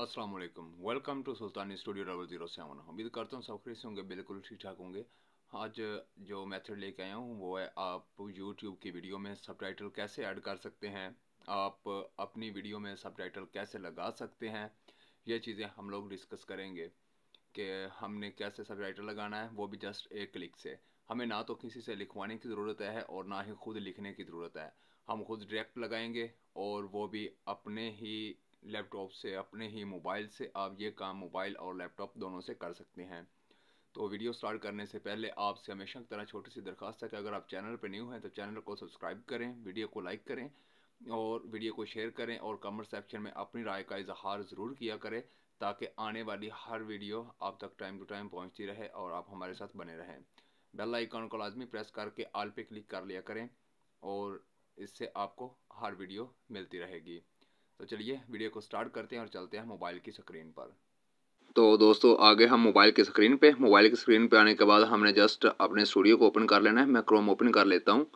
अस्सलाम वालेकुम welcome to Sultani studio double zero seven उम्मीद करता हूँ सब से होंगे बिल्कुल ठीक ठाक होंगे आज जो मेथड लेके आया हूँ वो है आप यूट्यूब की वीडियो में सबटाइटल कैसे ऐड कर सकते हैं आप अपनी वीडियो में सबटाइटल कैसे लगा सकते हैं ये चीज़ें हम लोग डिस्कस करेंगे कि हमने कैसे सब लगाना है वो भी जस्ट एक क्लिक से हमें ना तो किसी से लिखवाने की ज़रूरत है और ना ही खुद लिखने की ज़रूरत है हम खुद डायरेक्ट लगाएंगे और वो भी अपने ही लैपटॉप से अपने ही मोबाइल से आप ये काम मोबाइल और लैपटॉप दोनों से कर सकते हैं तो वीडियो स्टार्ट करने से पहले आपसे हमेशा की तरह छोटी सी दरख्वास्त है कि अगर आप चैनल पर न्यू हैं तो चैनल को सब्सक्राइब करें वीडियो को लाइक करें और वीडियो को शेयर करें और कमेंट सेक्शन में अपनी राय का इजहार ज़रूर किया करें ताकि आने वाली हर वीडियो आप तक टाइम टू टाइम पहुंचती रहे और आप हमारे साथ बने रहें बेल आइकॉन को लाजमी प्रेस करके आल पे क्लिक कर लिया करें और इससे आपको हर वीडियो मिलती रहेगी तो चलिए वीडियो को स्टार्ट करते हैं और चलते हैं मोबाइल की स्क्रीन पर तो दोस्तों आगे हम मोबाइल की स्क्रीन पे मोबाइल की स्क्रीन पे आने के बाद हमने जस्ट अपने स्टूडियो को ओपन कर लेना है मैं क्रोम ओपन कर लेता हूँ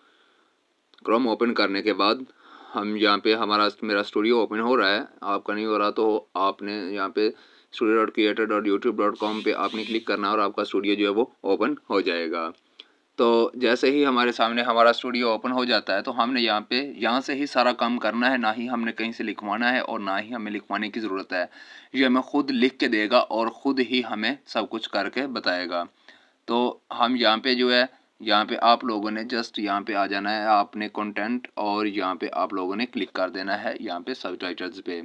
क्रोम ओपन करने के बाद हम यहाँ पे हमारा मेरा स्टूडियो ओपन हो रहा है आपका नहीं हो रहा तो आपने यहाँ पे studio dot creator dot YouTube dot com पर आपने क्लिक करना और आपका स्टूडियो जो है वो ओपन हो जाएगा तो जैसे ही हमारे सामने हमारा स्टूडियो ओपन हो जाता है तो हमने यहाँ पे यहाँ से ही सारा काम करना है ना ही हमने कहीं से लिखवाना है और ना ही हमें लिखवाने की ज़रूरत है ये हमें ख़ुद लिख के देगा और ख़ुद ही हमें सब कुछ करके बताएगा तो हम यहाँ पे जो है यहाँ पे आप लोगों ने जस्ट यहाँ पे आ जाना है आपने कंटेंट और यहाँ पे आप लोगों ने क्लिक कर देना है यहाँ पे सब टाइटल्स पे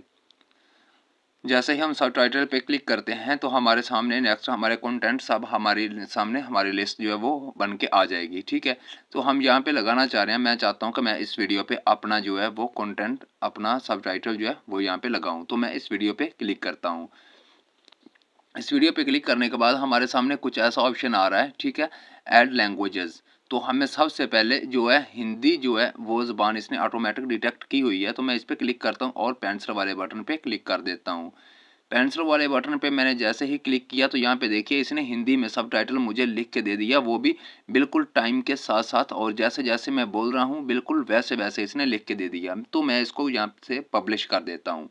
जैसे ही हम सब टाइटल पर क्लिक करते हैं तो हमारे सामने नेक्स्ट हमारे कंटेंट सब हमारे सामने हमारी लिस्ट जो है वो बन के आ जाएगी ठीक है तो हम यहाँ पे लगाना चाह रहे हैं मैं चाहता हूँ कि मैं इस वीडियो पे अपना जो है वो कंटेंट अपना सब टाइटल जो है वो यहाँ पे लगाऊँ तो मैं इस वीडियो पर क्लिक करता हूँ इस वीडियो पर क्लिक करने के बाद हमारे सामने कुछ ऐसा ऑप्शन आ रहा है ठीक है एड लैंग्वेजेज़ तो हमें सबसे पहले जो है हिंदी जो है वो ज़बान इसने ऑटोमेटिक डिटेक्ट की हुई है तो मैं इस पर क्लिक करता हूँ और पेंसिल वाले बटन पर क्लिक कर देता हूँ पेंसिल वाले बटन पे मैंने जैसे ही क्लिक किया तो यहाँ पे देखिए इसने हिंदी में सब टाइटल मुझे लिख के दे दिया वो भी बिल्कुल टाइम के साथ साथ और जैसे जैसे मैं बोल रहा हूँ बिल्कुल वैसे वैसे इसने लिख के दे दिया तो मैं इसको यहाँ से पब्लिश कर देता हूँ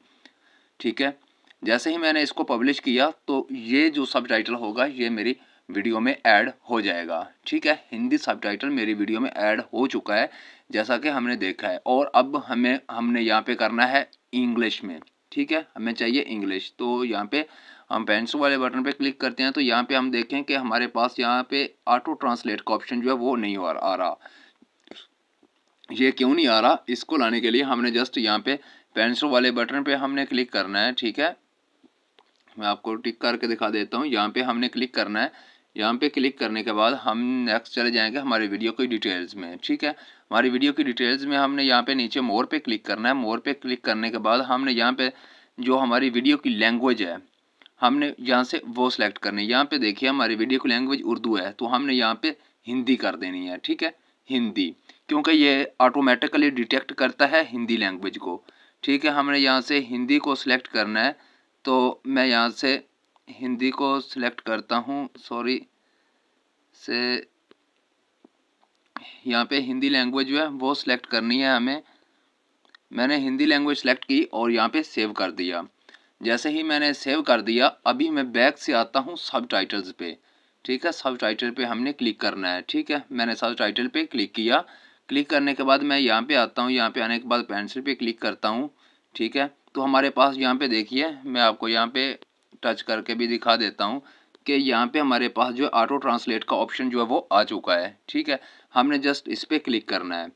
ठीक है जैसे ही मैंने इसको पब्लिश किया तो ये जो सब टाइटल होगा ये मेरी वीडियो में ऐड हो जाएगा ठीक है हिंदी सबटाइटल मेरी वीडियो में ऐड हो चुका है जैसा कि हमने देखा है और अब हमें हमने यहाँ पे करना है इंग्लिश में ठीक है हमें चाहिए इंग्लिश तो यहाँ पे हम पेंसिल वाले बटन पे क्लिक करते हैं तो यहाँ पे हम देखें कि हमारे पास यहाँ पे ऑटो ट्रांसलेट का ऑप्शन जो है वो नहीं आ रहा ये क्यों नहीं आ रहा इसको लाने के लिए हमने जस्ट यहाँ पे पेंसिल वाले बटन पे हमने क्लिक करना है ठीक है मैं आपको टिक करके दिखा देता हूँ यहाँ पे हमने क्लिक करना है यहाँ पे क्लिक करने के बाद हम नेक्स्ट चले जाएंगे हमारे वीडियो की डिटेल्स में ठीक है हमारी वीडियो की डिटेल्स में हमने यहाँ पे नीचे मोर पे क्लिक करना है मोर पे क्लिक करने के बाद हमने यहाँ पे जो हमारी वीडियो की लैंग्वेज है हमने यहाँ से वो सिलेक्ट करनी है यहाँ पे देखिए हमारी वीडियो की लैंग्वेज उर्दू है तो हमने यहाँ पे हिंदी कर देनी है ठीक है हिंदी क्योंकि ये ऑटोमेटिकली डिटेक्ट करता है हिंदी लैंग्वेज को ठीक है हमने यहाँ से हिंदी को सिलेक्ट करना है तो मैं यहाँ से हिंदी को सिलेक्ट करता हूँ सॉरी से यहाँ पे हिंदी लैंग्वेज है वो सिलेक्ट करनी है हमें मैंने हिंदी लैंग्वेज सेलेक्ट की और यहाँ पे सेव कर दिया जैसे ही मैंने सेव कर दिया अभी मैं बैक से आता हूँ सब टाइटल्स पे ठीक है सब टाइटल पे हमने क्लिक करना है ठीक है मैंने सब टाइटल पे क्लिक किया क्लिक करने के बाद मैं यहाँ पे आता हूँ यहाँ पे आने के बाद पेंसिल पे क्लिक करता हूँ ठीक है तो हमारे पास यहाँ पे देखिए मैं आपको यहाँ पे टच करके भी दिखा देता हूँ कि यहाँ पे हमारे पास जो ऑटो ट्रांसलेट का ऑप्शन जो है वो आ चुका है ठीक है हमने जस्ट इस पर क्लिक करना है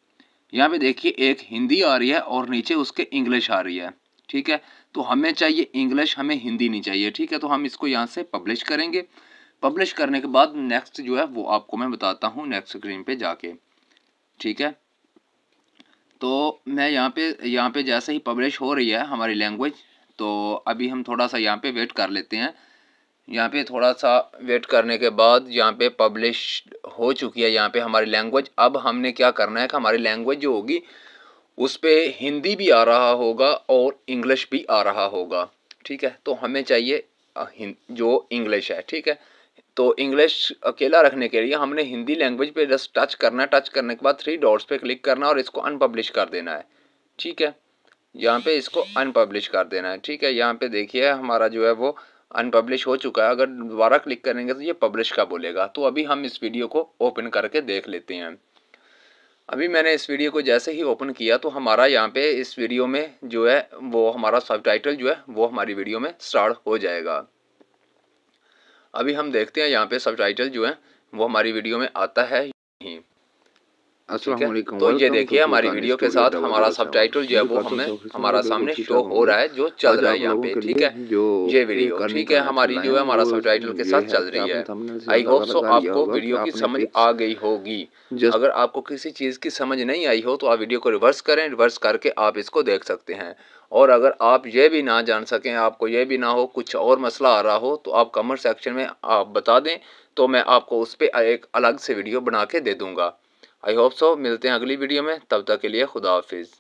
यहाँ पे देखिए एक हिंदी आ रही है और नीचे उसके इंग्लिश आ रही है ठीक है तो हमें चाहिए इंग्लिश हमें हिंदी नहीं चाहिए ठीक है तो हम इसको यहाँ से पब्लिश करेंगे पब्लिश करने के बाद नेक्स्ट जो है वो आपको मैं बताता हूँ नेक्स्ट स्क्रीन पे जाके ठीक है तो मैं यहाँ पे यहाँ पे जैसे ही पब्लिश हो रही है हमारी लैंग्वेज तो अभी हम थोड़ा सा यहाँ पे वेट कर लेते हैं यहाँ पे थोड़ा सा वेट करने के बाद यहाँ पे पब्लिश हो चुकी है यहाँ पे हमारी लैंग्वेज अब हमने क्या करना है कि हमारी लैंग्वेज जो होगी उस पर हिंदी भी आ रहा होगा और इंग्लिश भी आ रहा होगा ठीक है तो हमें चाहिए जो इंग्लिश है ठीक है तो इंग्लिश अकेला रखने के लिए हमने हिंदी लैंग्वेज पे जस्ट टच करना है टच करने के बाद थ्री डॉट्स पे क्लिक करना और इसको अनपब्लिश कर देना है ठीक है यहाँ पे इसको अनपब्लिश कर देना है ठीक है यहाँ पे देखिए हमारा जो है वो अनपब्लिश हो चुका है अगर दोबारा क्लिक करेंगे तो ये पब्लिश का बोलेगा तो अभी हम इस वीडियो को ओपन करके देख लेते हैं अभी मैंने इस वीडियो को जैसे ही ओपन किया तो हमारा यहाँ पे इस वीडियो में जो है वो हमारा सब जो है वो हमारी वीडियो में स्टार्ट हो जाएगा अभी हम देखते हैं यहाँ पे सब जो है वो हमारी वीडियो में आता है नहीं असलम तो ये देखिए हमारी वीडियो के साथ हमारा सब टाइटल जो है वो हमें हमारा सामने शो हो रहा है जो चल रहा है यहाँ पे ठीक है ये वीडियो ठीक है हमारी जो है हमारा सब टाइटल के साथ चल रही है आई होप सो आपको वीडियो की समझ आ गई होगी अगर आपको किसी चीज़ की समझ नहीं आई हो तो आप वीडियो को रिवर्स करें रिवर्स करके आप इसको देख सकते हैं और अगर आप ये भी ना जान सकें आपको ये भी ना हो कुछ और मसला आ रहा हो तो आप कमेंट सेक्शन में आप बता दें तो मैं आपको उस पर एक अलग से वीडियो बना के दे दूँगा आई होप सो मिलते हैं अगली वीडियो में तब तक के लिए खुदा हाफिज़